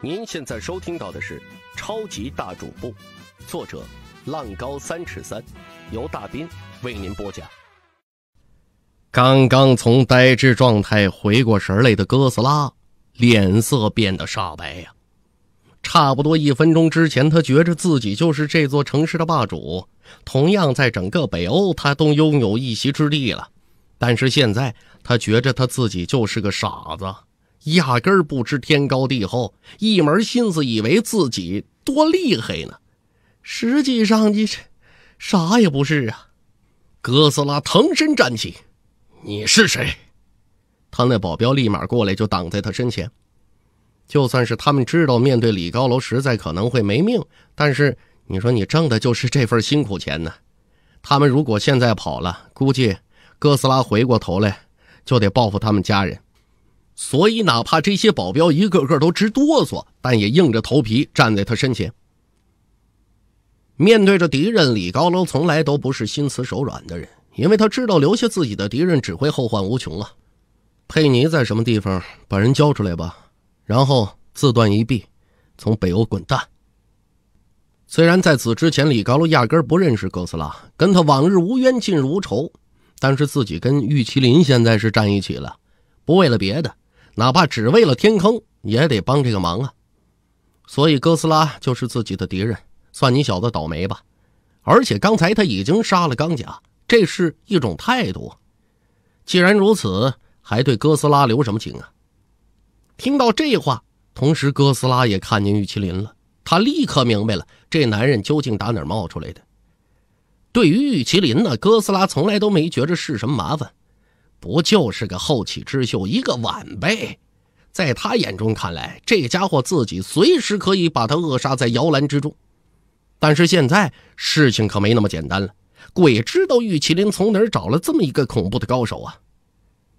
您现在收听到的是《超级大主播》，作者浪高三尺三，由大斌为您播讲。刚刚从呆滞状态回过神来的哥斯拉，脸色变得煞白呀！差不多一分钟之前，他觉着自己就是这座城市的霸主，同样在整个北欧，他都拥有一席之地了。但是现在，他觉着他自己就是个傻子。压根儿不知天高地厚，一门心思以为自己多厉害呢，实际上你这啥也不是啊！哥斯拉腾身站起，你是谁？他那保镖立马过来就挡在他身前。就算是他们知道面对李高楼实在可能会没命，但是你说你挣的就是这份辛苦钱呢？他们如果现在跑了，估计哥斯拉回过头来就得报复他们家人。所以，哪怕这些保镖一个个都直哆嗦，但也硬着头皮站在他身前。面对着敌人，李高楼从来都不是心慈手软的人，因为他知道留下自己的敌人只会后患无穷啊。佩妮在什么地方？把人交出来吧，然后自断一臂，从北欧滚蛋。虽然在此之前，李高楼压根不认识哥斯拉，跟他往日无冤，近日无仇，但是自己跟玉麒麟现在是站一起了，不为了别的。哪怕只为了天坑，也得帮这个忙啊！所以哥斯拉就是自己的敌人，算你小子倒霉吧！而且刚才他已经杀了钢甲，这是一种态度。既然如此，还对哥斯拉留什么情啊？听到这话，同时哥斯拉也看见玉麒麟了，他立刻明白了这男人究竟打哪儿冒出来的。对于玉麒麟呢，哥斯拉从来都没觉着是什么麻烦。不就是个后起之秀，一个晚辈，在他眼中看来，这家伙自己随时可以把他扼杀在摇篮之中。但是现在事情可没那么简单了，鬼知道玉麒麟从哪儿找了这么一个恐怖的高手啊！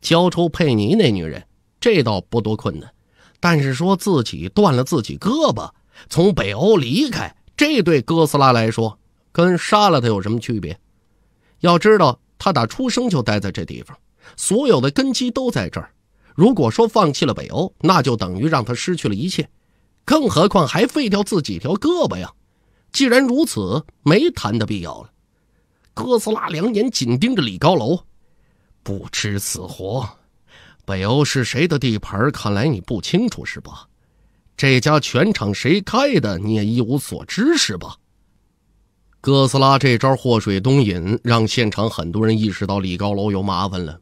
交出佩妮那女人，这倒不多困难，但是说自己断了自己胳膊，从北欧离开，这对哥斯拉来说，跟杀了他有什么区别？要知道，他打出生就待在这地方。所有的根基都在这儿，如果说放弃了北欧，那就等于让他失去了一切，更何况还废掉自己一条胳膊呀！既然如此，没谈的必要了。哥斯拉两眼紧盯着李高楼，不知死活。北欧是谁的地盘？看来你不清楚是吧？这家全场谁开的？你也一无所知是吧？哥斯拉这招祸水东引，让现场很多人意识到李高楼有麻烦了。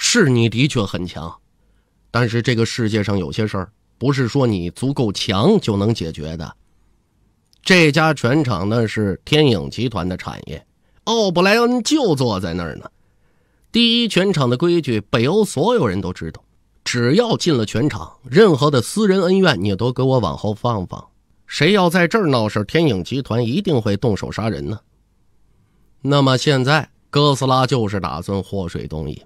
是你的确很强，但是这个世界上有些事儿不是说你足够强就能解决的。这家拳场那是天影集团的产业，奥布莱恩就坐在那儿呢。第一，拳场的规矩，北欧所有人都知道，只要进了拳场，任何的私人恩怨你都给我往后放放。谁要在这儿闹事，天影集团一定会动手杀人呢。那么现在，哥斯拉就是打算祸水东引。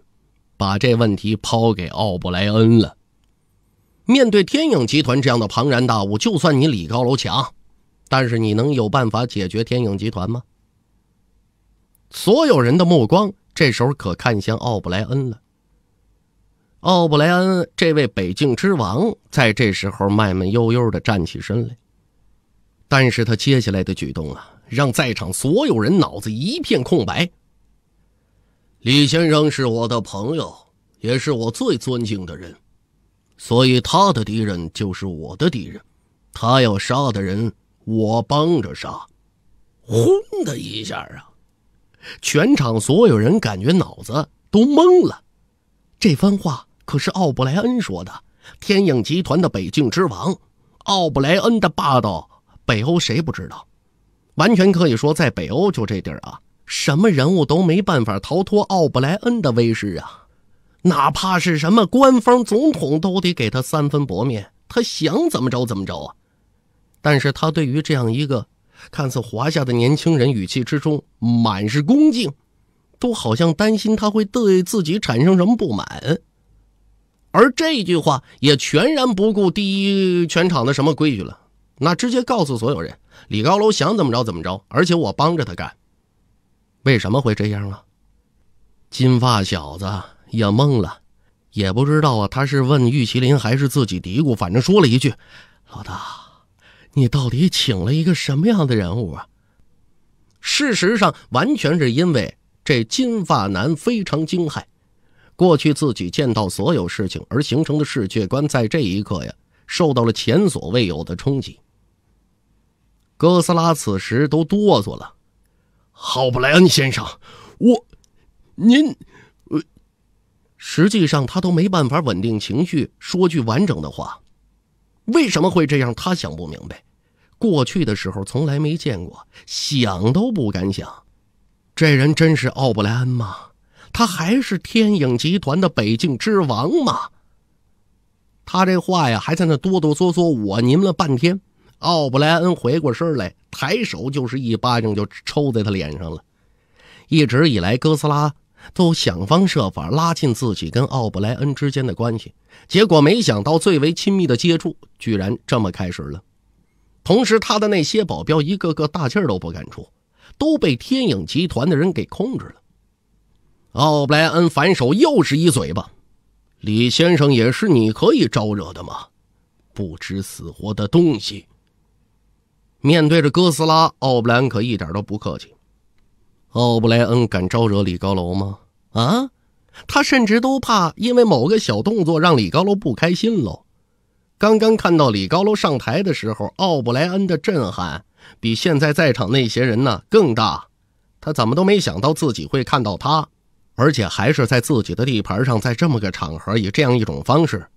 把这问题抛给奥布莱恩了。面对天影集团这样的庞然大物，就算你李高楼强，但是你能有办法解决天影集团吗？所有人的目光这时候可看向奥布莱恩了。奥布莱恩这位北境之王，在这时候慢慢悠悠的站起身来，但是他接下来的举动啊，让在场所有人脑子一片空白。李先生是我的朋友，也是我最尊敬的人，所以他的敌人就是我的敌人。他要杀的人，我帮着杀。轰的一下啊！全场所有人感觉脑子都懵了。这番话可是奥布莱恩说的，天影集团的北境之王，奥布莱恩的霸道，北欧谁不知道？完全可以说，在北欧就这地儿啊。什么人物都没办法逃脱奥布莱恩的威势啊！哪怕是什么官方总统，都得给他三分薄面。他想怎么着怎么着啊！但是他对于这样一个看似华夏的年轻人，语气之中满是恭敬，都好像担心他会对自己产生什么不满。而这句话也全然不顾第一全场的什么规矩了，那直接告诉所有人：李高楼想怎么着怎么着，而且我帮着他干。为什么会这样啊？金发小子也懵了，也不知道啊。他是问玉麒麟，还是自己嘀咕？反正说了一句：“老大，你到底请了一个什么样的人物啊？”事实上，完全是因为这金发男非常惊骇，过去自己见到所有事情而形成的世界观，在这一刻呀，受到了前所未有的冲击。哥斯拉此时都哆嗦了。奥布莱恩先生，我，您，呃，实际上他都没办法稳定情绪，说句完整的话。为什么会这样？他想不明白。过去的时候从来没见过，想都不敢想。这人真是奥布莱恩吗？他还是天影集团的北境之王吗？他这话呀，还在那哆哆嗦嗦，我您了半天。奥布莱恩回过身来，抬手就是一巴掌，就抽在他脸上了。一直以来，哥斯拉都想方设法拉近自己跟奥布莱恩之间的关系，结果没想到，最为亲密的接触居然这么开始了。同时，他的那些保镖一个个大气儿都不敢出，都被天影集团的人给控制了。奥布莱恩反手又是一嘴巴：“李先生，也是你可以招惹的吗？不知死活的东西！”面对着哥斯拉，奥布莱恩可一点都不客气。奥布莱恩敢招惹李高楼吗？啊，他甚至都怕因为某个小动作让李高楼不开心喽。刚刚看到李高楼上台的时候，奥布莱恩的震撼比现在在场那些人呢更大。他怎么都没想到自己会看到他，而且还是在自己的地盘上，在这么个场合以这样一种方式。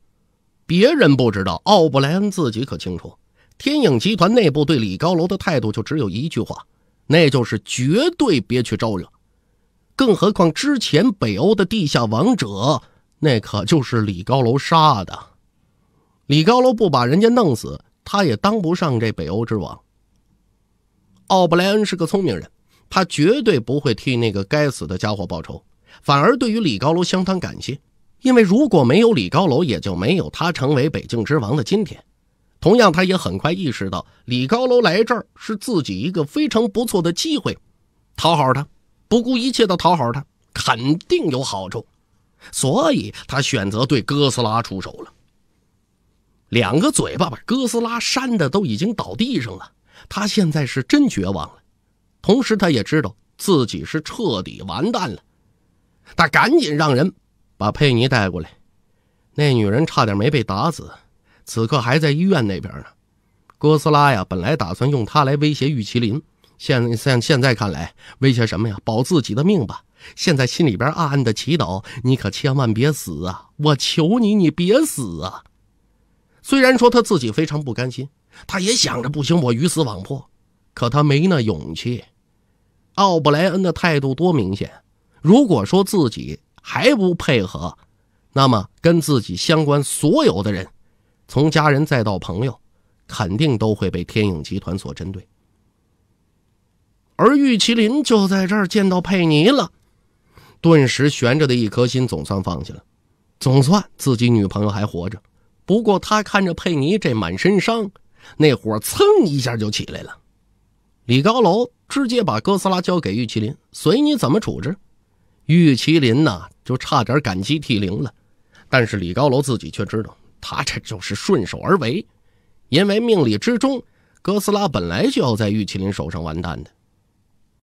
别人不知道，奥布莱恩自己可清楚。天影集团内部对李高楼的态度就只有一句话，那就是绝对别去招惹。更何况之前北欧的地下王者，那可就是李高楼杀的。李高楼不把人家弄死，他也当不上这北欧之王。奥布莱恩是个聪明人，他绝对不会替那个该死的家伙报仇，反而对于李高楼相当感谢，因为如果没有李高楼，也就没有他成为北境之王的今天。同样，他也很快意识到，李高楼来这儿是自己一个非常不错的机会，讨好他，不顾一切的讨好他，肯定有好处，所以他选择对哥斯拉出手了。两个嘴巴把哥斯拉扇的都已经倒地上了，他现在是真绝望了，同时他也知道自己是彻底完蛋了，他赶紧让人把佩妮带过来，那女人差点没被打死。此刻还在医院那边呢，哥斯拉呀，本来打算用他来威胁玉麒麟，现现现在看来威胁什么呀？保自己的命吧。现在心里边暗暗的祈祷，你可千万别死啊！我求你，你别死啊！虽然说他自己非常不甘心，他也想着不行，我鱼死网破，可他没那勇气。奥布莱恩的态度多明显，如果说自己还不配合，那么跟自己相关所有的人。从家人再到朋友，肯定都会被天影集团所针对。而玉麒麟就在这儿见到佩妮了，顿时悬着的一颗心总算放下了，总算自己女朋友还活着。不过他看着佩妮这满身伤，那火蹭一下就起来了。李高楼直接把哥斯拉交给玉麒麟，随你怎么处置。玉麒麟呐，就差点感激涕零了。但是李高楼自己却知道。他这就是顺手而为，因为命理之中，哥斯拉本来就要在玉麒麟手上完蛋的。